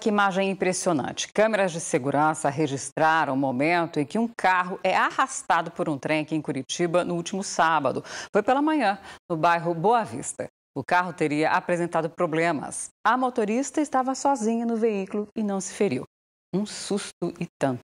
Que imagem impressionante. Câmeras de segurança registraram o momento em que um carro é arrastado por um trem aqui em Curitiba no último sábado. Foi pela manhã, no bairro Boa Vista. O carro teria apresentado problemas. A motorista estava sozinha no veículo e não se feriu. Um susto e tanto.